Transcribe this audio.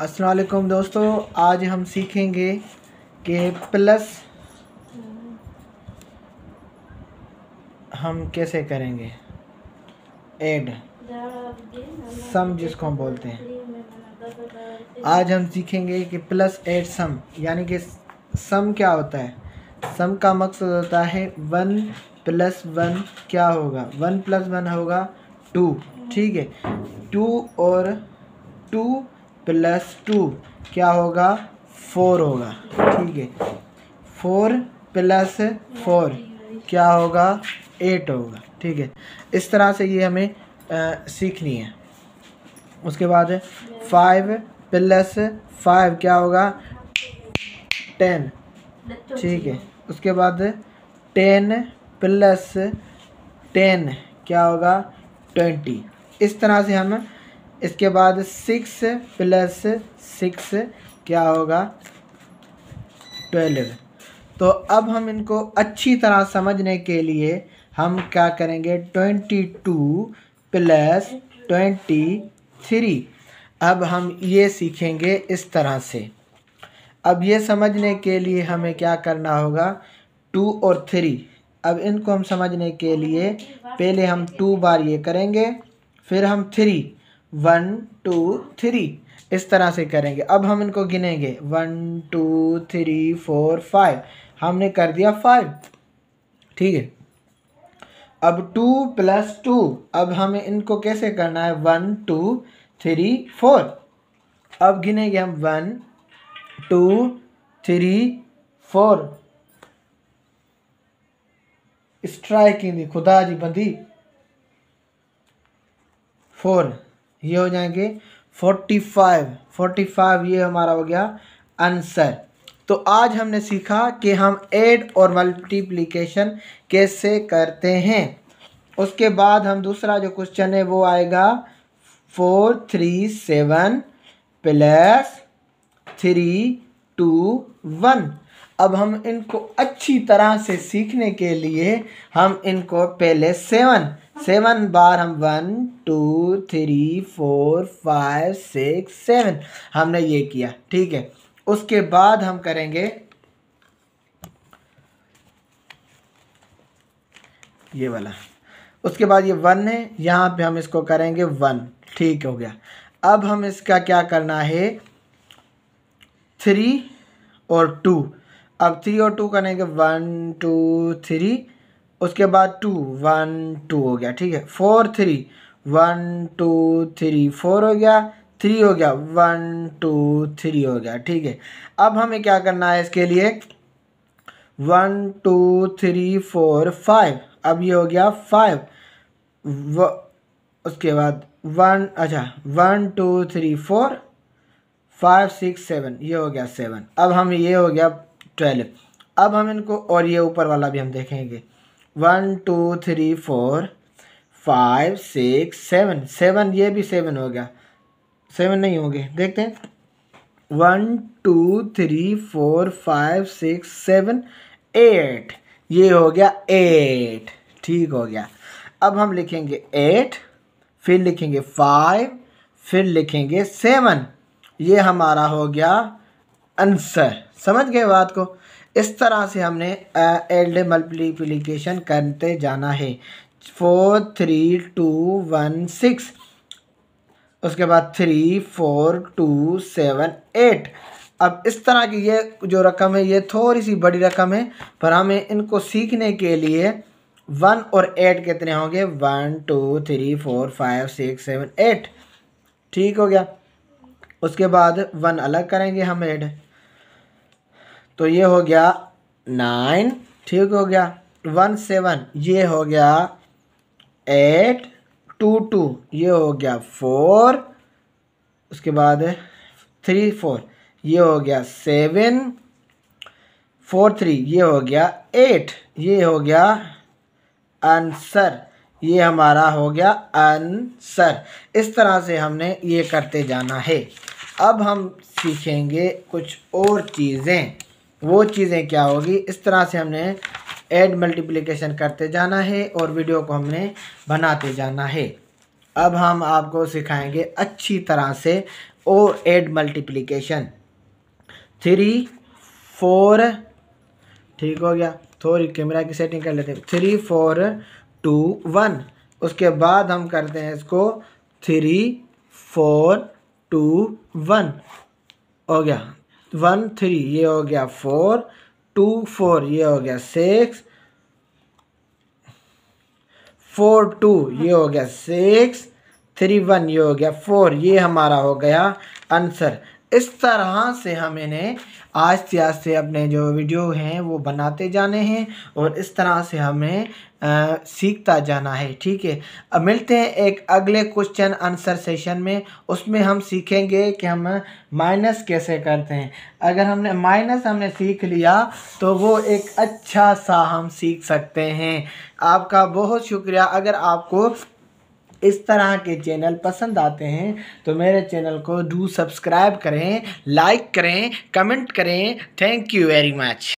असलकुम दोस्तों आज हम सीखेंगे कि प्लस हम कैसे करेंगे एड सम जिसको हम बोलते हैं आज हम सीखेंगे कि प्लस एड सम यानी कि सम क्या होता है सम का मकसद होता है वन प्लस वन क्या होगा वन प्लस वन होगा टू ठीक है टू और टू प्लस टू क्या होगा फोर होगा ठीक है फोर प्लस फोर क्या होगा एट होगा ठीक है इस तरह से ये हमें आ, सीखनी है उसके बाद फाइव प्लस फाइव क्या होगा टेन ठीक है उसके बाद टेन प्लस टेन क्या होगा ट्वेंटी इस तरह से हम इसके बाद सिक्स प्लस सिक्स क्या होगा ट्वेल्व तो अब हम इनको अच्छी तरह समझने के लिए हम क्या करेंगे twenty two plus twenty three अब हम ये सीखेंगे इस तरह से अब ये समझने के लिए हमें क्या करना होगा टू और थ्री अब इनको हम समझने के लिए पहले हम टू बार ये करेंगे फिर हम थ्री वन टू थ्री इस तरह से करेंगे अब हम इनको गिनेंगे one two three four five हमने कर दिया फाइव ठीक है अब टू प्लस टू अब हमें इनको कैसे करना है वन टू थ्री फोर अब गिनेंगे हम one two three four strike खुदा जी बंदी फोर ये हो जाएंगे फोर्टी फाइव फोर्टी फाइव ये हमारा हो गया आंसर तो आज हमने सीखा कि हम एड और मल्टीप्लिकेशन कैसे करते हैं उसके बाद हम दूसरा जो क्वेश्चन है वो आएगा four three seven plus three two one अब हम इनको अच्छी तरह से सीखने के लिए हम इनको पहले सेवन सेवन बार हम one two three four five six seven हमने ये किया ठीक है उसके बाद हम करेंगे ये वाला उसके बाद ये वन है यहाँ पे हम इसको करेंगे वन ठीक हो गया अब हम इसका क्या करना है थ्री और टू अब थ्री और टू करने के वन टू थ्री उसके बाद टू वन टू हो गया ठीक है four three one two three four हो गया थ्री हो गया वन टू थ्री हो गया ठीक है अब हमें क्या करना है इसके लिए one two three four five अब ये हो गया फाइव उसके बाद वन अच्छा one two three four five six seven ये हो गया सेवन अब हम ये हो गया ट्वेल्व अब हम इनको और ये ऊपर वाला भी हम देखेंगे one two three four five six seven seven ये भी सेवन हो गया सेवन नहीं होंगे देखते हैं one two three four five six seven eight ये हो गया एट ठीक हो गया अब हम लिखेंगे एट फिर लिखेंगे फाइव फिर लिखेंगे सेवन ये हमारा हो गया आंसर समझ गए बात को इस तरह से हमने एल्ड मल्टीप्लीकेशन करते जाना है four three two one six उसके बाद three four two seven eight अब इस तरह की ये जो रकम है ये थोड़ी सी बड़ी रकम है पर हमें इनको सीखने के लिए वन और एट कितने होंगे one two three four five six seven eight ठीक हो गया उसके बाद वन अलग करेंगे हम एड तो ये हो गया नाइन ठीक हो गया वन सेवन ये हो गया एट टू टू ये हो गया फोर उसके बाद थ्री फोर ये हो गया सेवन फोर थ्री ये हो गया एट ये हो गया आंसर ये हमारा हो गया आंसर इस तरह से हमने ये करते जाना है अब हम सीखेंगे कुछ और चीज़ें वो चीज़ें क्या होगी इस तरह से हमने ऐड मल्टीप्लिकेशन करते जाना है और वीडियो को हमने बनाते जाना है अब हम आपको सिखाएंगे अच्छी तरह से और एड मल्टीप्लिकेशन थ्री फोर ठीक हो गया थोड़ी कैमरा की सेटिंग कर लेते हैं थ्री फोर टू वन उसके बाद हम करते हैं इसको थ्री फोर टू वन हो गया वन थ्री ये हो गया फोर टू फोर ये हो गया सिक्स फोर टू ये हो गया सिक्स थ्री वन ये हो गया फोर ये हमारा हो गया आंसर इस तरह से हम इन्हें आस्ते आस्ते अपने जो वीडियो हैं वो बनाते जाने हैं और इस तरह से हमें आ, सीखता जाना है ठीक है अब मिलते हैं एक अगले क्वेश्चन आंसर सेशन में उसमें हम सीखेंगे कि हम माइनस कैसे करते हैं अगर हमने माइनस हमने सीख लिया तो वो एक अच्छा सा हम सीख सकते हैं आपका बहुत शुक्रिया अगर आपको इस तरह के चैनल पसंद आते हैं तो मेरे चैनल को डू सब्सक्राइब करें लाइक करें कमेंट करें थैंक यू वेरी मच